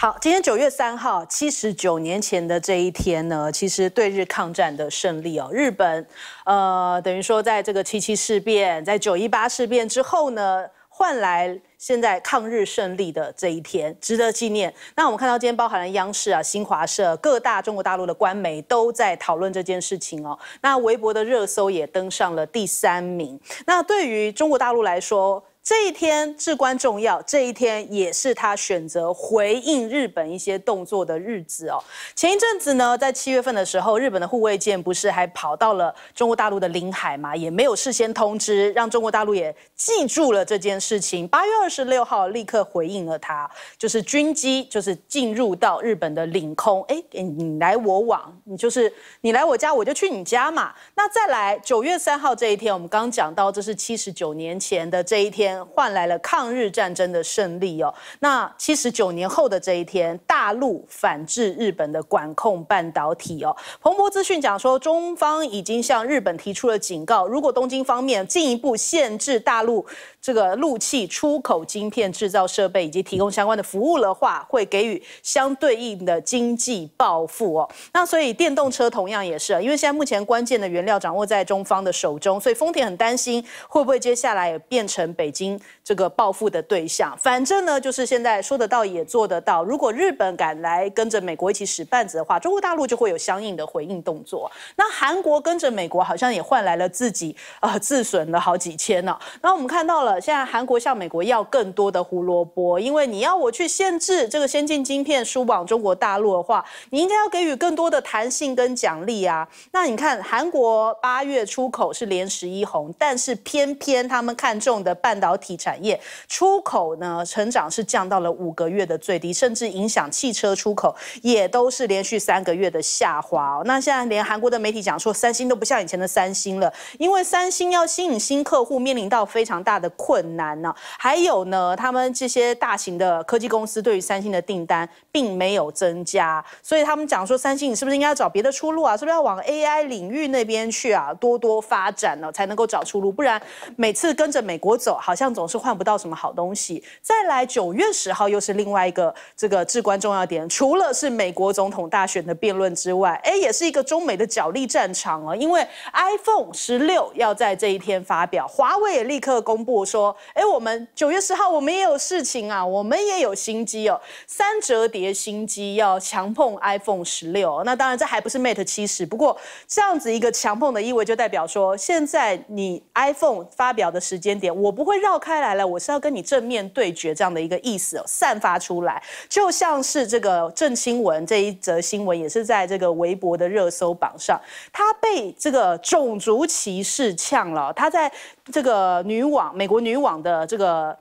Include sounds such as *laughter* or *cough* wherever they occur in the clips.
好，今天九月三号，七十九年前的这一天呢，其实对日抗战的胜利哦，日本，呃，等于说在这个七七事变，在九一八事变之后呢，换来现在抗日胜利的这一天，值得纪念。那我们看到今天包含了央视啊、新华社各大中国大陆的官媒都在讨论这件事情哦，那微博的热搜也登上了第三名。那对于中国大陆来说，这一天至关重要，这一天也是他选择回应日本一些动作的日子哦。前一阵子呢，在七月份的时候，日本的护卫舰不是还跑到了中国大陆的领海嘛？也没有事先通知，让中国大陆也记住了这件事情。八月二十六号，立刻回应了他，就是军机就是进入到日本的领空，哎，你来我往，你就是你来我家，我就去你家嘛。那再来九月三号这一天，我们刚讲到，这是七十九年前的这一天。换来了抗日战争的胜利哦。那七十九年后的这一天，大陆反制日本的管控半导体哦。彭博资讯讲说，中方已经向日本提出了警告，如果东京方面进一步限制大陆这个陆气出口晶片制造设备以及提供相关的服务的话，会给予相对应的经济报复哦。那所以电动车同样也是，因为现在目前关键的原料掌握在中方的手中，所以丰田很担心会不会接下来变成北京。这个报复的对象，反正呢，就是现在说得到也做得到。如果日本敢来跟着美国一起使绊子的话，中国大陆就会有相应的回应动作。那韩国跟着美国，好像也换来了自己呃自损了好几千呢。那我们看到了，现在韩国向美国要更多的胡萝卜，因为你要我去限制这个先进晶片输往中国大陆的话，你应该要给予更多的弹性跟奖励啊。那你看，韩国八月出口是连十一红，但是偏偏他们看中的半岛。小导体产业出口呢，成长是降到了五个月的最低，甚至影响汽车出口也都是连续三个月的下滑。那现在连韩国的媒体讲说，三星都不像以前的三星了，因为三星要吸引新客户，面临到非常大的困难呢。还有呢，他们这些大型的科技公司对于三星的订单并没有增加，所以他们讲说，三星你是不是应该要找别的出路啊？是不是要往 AI 领域那边去啊，多多发展呢，才能够找出路，不然每次跟着美国走好。像总是换不到什么好东西。再来，九月十号又是另外一个这个至关重要点，除了是美国总统大选的辩论之外，哎，也是一个中美的角力战场了。因为 iPhone 十六要在这一天发表，华为也立刻公布说，哎，我们九月十号我们也有事情啊，我们也有新机哦，三折叠新机要强碰 iPhone 十六。那当然，这还不是 Mate 七十，不过这样子一个强碰的意味，就代表说，现在你 iPhone 发表的时间点，我不会让。绕开来了！我是要跟你正面对决这样的一个意思散发出来，就像是这个正新闻这一则新闻也是在这个微博的热搜榜上，他被这个种族歧视呛了，他在这个女网美国女网的这个。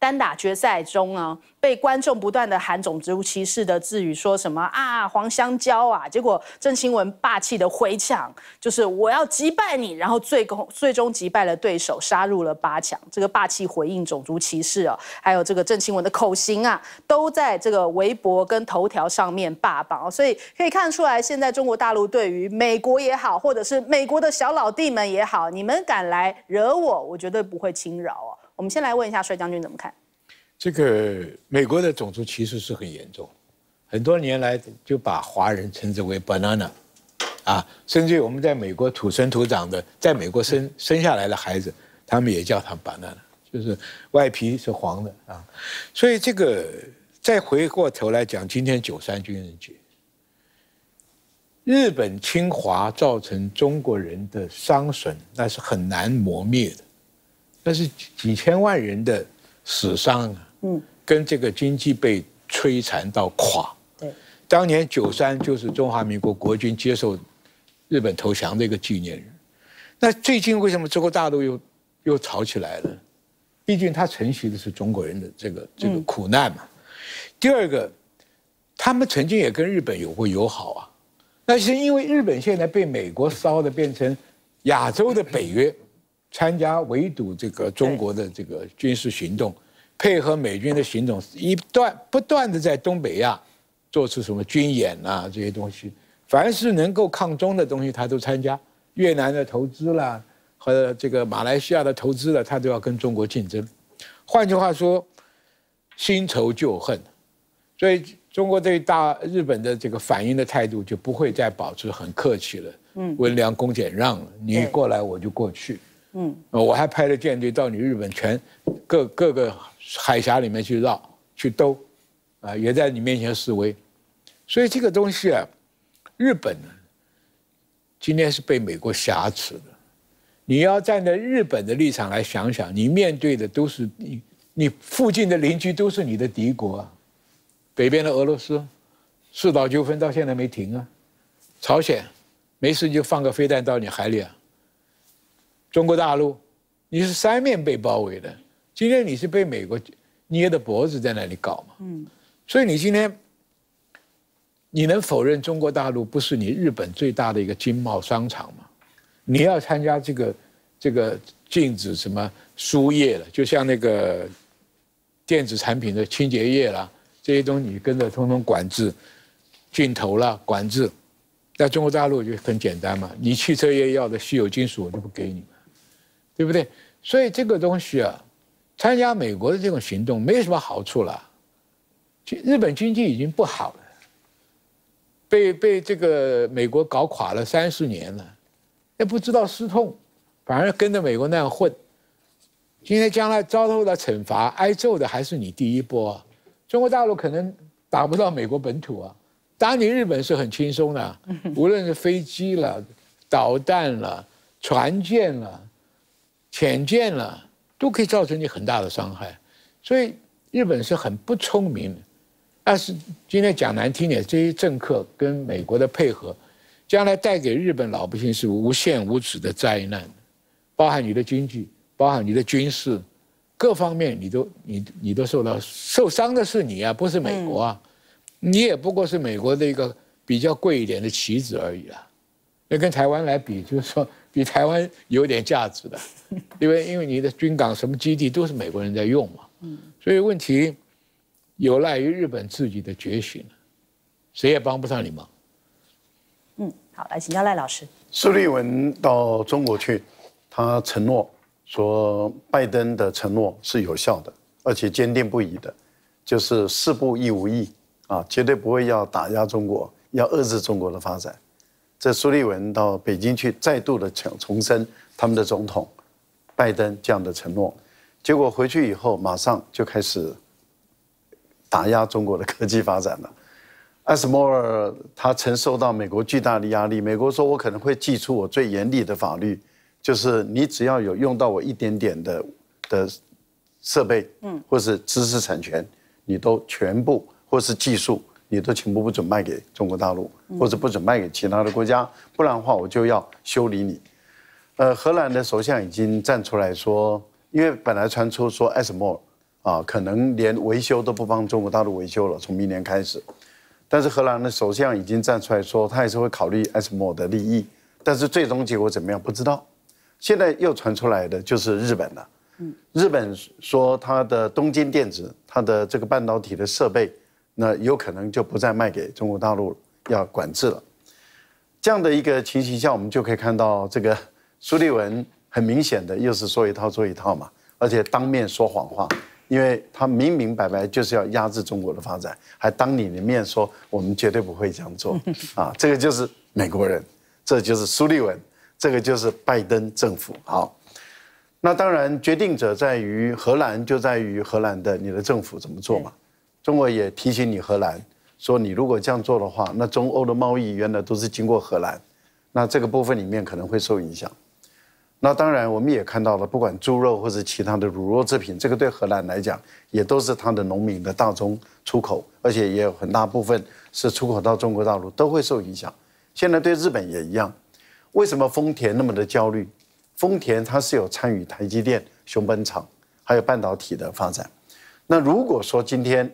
单打决赛中呢，被观众不断的喊种族歧视的字语，说什么啊黄香蕉啊，结果郑钦文霸气的回抢，就是我要击败你，然后最终最终击败了对手，杀入了八强。这个霸气回应种族歧视啊，还有这个郑钦文的口型啊，都在这个微博跟头条上面霸榜所以可以看出来，现在中国大陆对于美国也好，或者是美国的小老弟们也好，你们敢来惹我，我绝对不会轻饶哦。我们先来问一下帅将军怎么看？这个美国的种族歧视是很严重，很多年来就把华人称之为 banana 啊，甚至我们在美国土生土长的，在美国生生下来的孩子，他们也叫他 banana，就是外皮是黄的啊。所以这个再回过头来讲，今天九三军人节，日本侵华造成中国人的伤损，那是很难磨灭的。那是几千万人的死伤嗯，跟这个经济被摧残到垮。对，当年九三就是中华民国国军接受日本投降的一个纪念日。那最近为什么中国大陆又又吵起来了？毕竟他承袭的是中国人的这个这个苦难嘛。第二个，他们曾经也跟日本有过友好啊。那是因为日本现在被美国烧的变成亚洲的北约。参加围堵这个中国的这个军事行动，配合美军的行动，一段不断的在东北亚做出什么军演啊这些东西，凡是能够抗中的东西，他都参加。越南的投资了和这个马来西亚的投资了，他都要跟中国竞争。换句话说，新仇旧恨，所以中国对大日本的这个反应的态度就不会再保持很客气了，嗯，温良恭俭让了，你过来我就过去。嗯，我还派了舰队到你日本全各各个海峡里面去绕去兜，啊，也在你面前示威，所以这个东西啊，日本今天是被美国挟持的。你要站在日本的立场来想想，你面对的都是你你附近的邻居都是你的敌国啊，北边的俄罗斯，四岛纠纷到现在没停啊，朝鲜没事就放个飞弹到你海里啊。中国大陆，你是三面被包围的。今天你是被美国捏着脖子在那里搞嘛？嗯，所以你今天，你能否认中国大陆不是你日本最大的一个经贸商场吗？你要参加这个这个禁止什么输液了，就像那个电子产品的清洁液啦，这些东西你跟着通通管制进口啦管制。在中国大陆就很简单嘛，你汽车业要的稀有金属我就不给你们。对不对？所以这个东西啊，参加美国的这种行动没有什么好处了。日本经济已经不好了，被被这个美国搞垮了三十年了，也不知道失痛，反而跟着美国那样混。今天将来遭受到惩罚，挨揍的还是你第一波。中国大陆可能打不到美国本土啊，打你日本是很轻松的，无论是飞机了、导弹了、船舰了。浅见了都可以造成你很大的伤害，所以日本是很不聪明。但是今天讲难听点，这些政客跟美国的配合，将来带给日本老百姓是无限无止的灾难，包含你的经济，包含你的军事，各方面你都你你都受到受伤的是你啊，不是美国啊，你也不过是美国的一个比较贵一点的棋子而已啊。那跟台湾来比，就是说。比台湾有点价值的，*laughs* 因为因为你的军港、什么基地都是美国人在用嘛，所以问题有赖于日本自己的觉醒，谁也帮不上你忙。嗯，好，来请教赖老师。苏利文到中国去，他承诺说，拜登的承诺是有效的，而且坚定不移的，就是四不一无意啊，绝对不会要打压中国，要遏制中国的发展。这苏利文到北京去，再度的重重申他们的总统拜登这样的承诺，结果回去以后，马上就开始打压中国的科技发展了。埃斯莫尔他承受到美国巨大的压力，美国说我可能会祭出我最严厉的法律，就是你只要有用到我一点点的的设备，嗯，或是知识产权，你都全部或是技术。也都全部不准卖给中国大陆，或者不准卖给其他的国家，不然的话我就要修理你。呃，荷兰的首相已经站出来说，因为本来传出说艾 s m 尔啊，可能连维修都不帮中国大陆维修了，从明年开始。但是荷兰的首相已经站出来说，他还是会考虑艾 s m 尔的利益，但是最终结果怎么样不知道。现在又传出来的就是日本了，嗯，日本说它的东京电子，它的这个半导体的设备。那有可能就不再卖给中国大陆了，要管制了。这样的一个情形下，我们就可以看到这个苏利文很明显的又是说一套做一套嘛，而且当面说谎话，因为他明明白白就是要压制中国的发展，还当你的面说我们绝对不会这样做 *laughs* 啊，这个就是美国人，这就是苏利文，这个就是拜登政府。好，那当然决定者在于荷兰，就在于荷兰的你的政府怎么做嘛。中国也提醒你，荷兰说你如果这样做的话，那中欧的贸易原来都是经过荷兰，那这个部分里面可能会受影响。那当然，我们也看到了，不管猪肉或者其他的乳肉制品，这个对荷兰来讲也都是它的农民的大宗出口，而且也有很大部分是出口到中国大陆，都会受影响。现在对日本也一样。为什么丰田那么的焦虑？丰田它是有参与台积电、熊本厂，还有半导体的发展。那如果说今天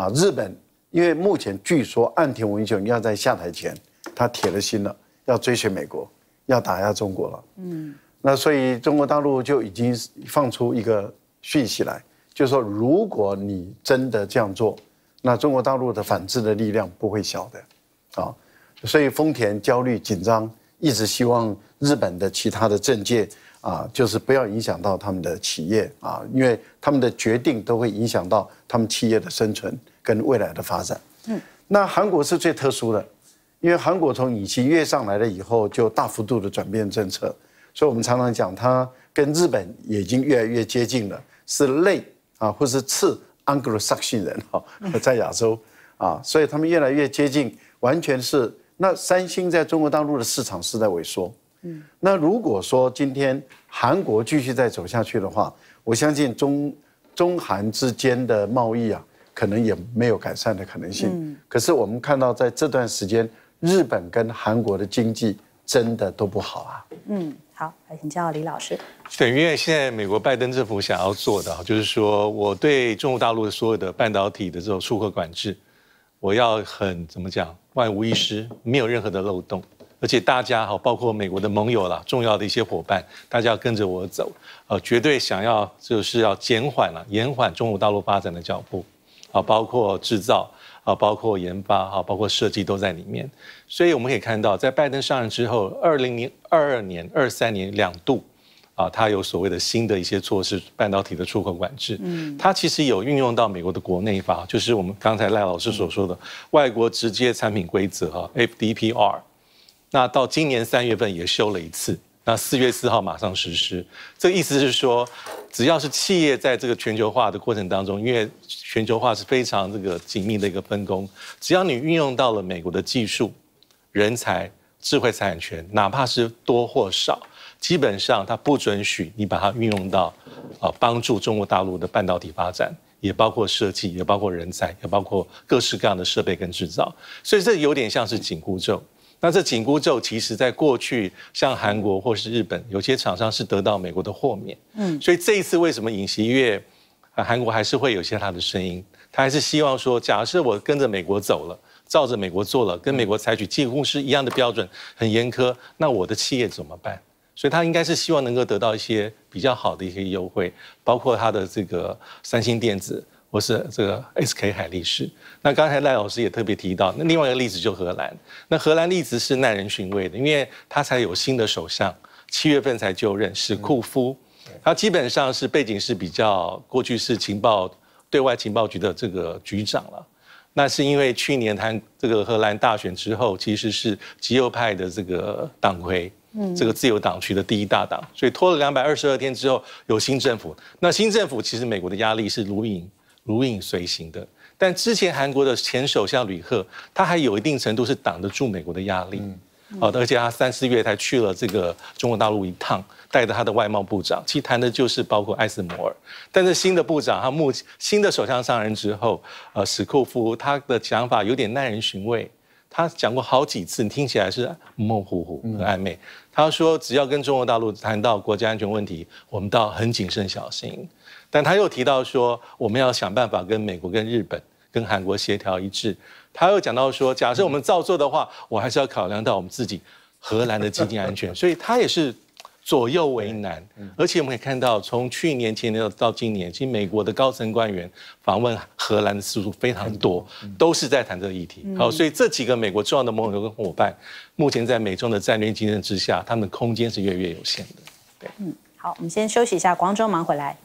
啊，日本，因为目前据说岸田文雄要在下台前，他铁了心了要追随美国，要打压中国了。嗯，那所以中国大陆就已经放出一个讯息来，就说如果你真的这样做，那中国大陆的反制的力量不会小的，啊，所以丰田焦虑紧张，一直希望日本的其他的政界。啊，就是不要影响到他们的企业啊，因为他们的决定都会影响到他们企业的生存跟未来的发展。嗯，那韩国是最特殊的，因为韩国从引擎越上来了以后，就大幅度的转变政策，所以我们常常讲，它跟日本已经越来越接近了，是类啊，或是次 Anglo-Saxon 人哈，在亚洲啊，所以他们越来越接近，完全是那三星在中国大陆的市场是在萎缩。那如果说今天韩国继续再走下去的话，我相信中中韩之间的贸易啊，可能也没有改善的可能性。嗯，可是我们看到在这段时间，日本跟韩国的经济真的都不好啊。嗯，好，来请教李老师。因为现在美国拜登政府想要做的，就是说我对中国大陆的所有的半导体的这种出口管制，我要很怎么讲，万无一失，没有任何的漏洞。而且大家哈，包括美国的盟友啦，重要的一些伙伴，大家要跟着我走，呃，绝对想要就是要减缓了，延缓中国大陆发展的脚步，啊，包括制造啊，包括研发哈，包括设计都在里面。所以我们可以看到，在拜登上任之后，二零零二二年、二三年两度，啊，他有所谓的新的一些措施，半导体的出口管制，嗯，他其实有运用到美国的国内法，就是我们刚才赖老师所说的外国直接产品规则啊，FDPR。那到今年三月份也修了一次，那四月四号马上实施。这意思是说，只要是企业在这个全球化的过程当中，因为全球化是非常这个紧密的一个分工，只要你运用到了美国的技术、人才、智慧产权，哪怕是多或少，基本上它不准许你把它运用到啊帮助中国大陆的半导体发展，也包括设计，也包括人才，也包括各式各样的设备跟制造。所以这有点像是紧箍咒。那这紧箍咒其实，在过去像韩国或是日本，有些厂商是得到美国的豁免。嗯，所以这一次为什么尹锡悦，啊韩国还是会有些他的声音，他还是希望说，假设我跟着美国走了，照着美国做了，跟美国采取几乎是一样的标准，很严苛，那我的企业怎么办？所以他应该是希望能够得到一些比较好的一些优惠，包括他的这个三星电子。我是这个 SK 海力士。那刚才赖老师也特别提到，那另外一个例子就荷兰。那荷兰例子是耐人寻味的，因为他才有新的首相，七月份才就任史库夫，他基本上是背景是比较过去是情报对外情报局的这个局长了。那是因为去年他这个荷兰大选之后，其实是极右派的这个党魁，这个自由党区的第一大党，所以拖了两百二十二天之后有新政府。那新政府其实美国的压力是如影。如影随形的，但之前韩国的前首相吕赫，他还有一定程度是挡得住美国的压力，哦，而且他三四月才去了这个中国大陆一趟，带着他的外贸部长，其实谈的就是包括艾斯摩尔，但是新的部长他目前新的首相上任之后，呃，史库夫他的想法有点耐人寻味。他讲过好几次，你听起来是模模糊糊、很暧昧。他说，只要跟中国大陆谈到国家安全问题，我们倒很谨慎小心。但他又提到说，我们要想办法跟美国、跟日本、跟韩国协调一致。他又讲到说，假设我们照做的话，我还是要考量到我们自己荷兰的基金安全。所以他也是。左右为难，而且我们可以看到，从去年前年到到今年，其实美国的高层官员访问荷兰的次数非常多，都是在谈这个议题。好，所以这几个美国重要的盟友跟伙伴，目前在美中的战略竞争之下，他们的空间是越来越有限的。对，好，我们先休息一下，广州忙回来。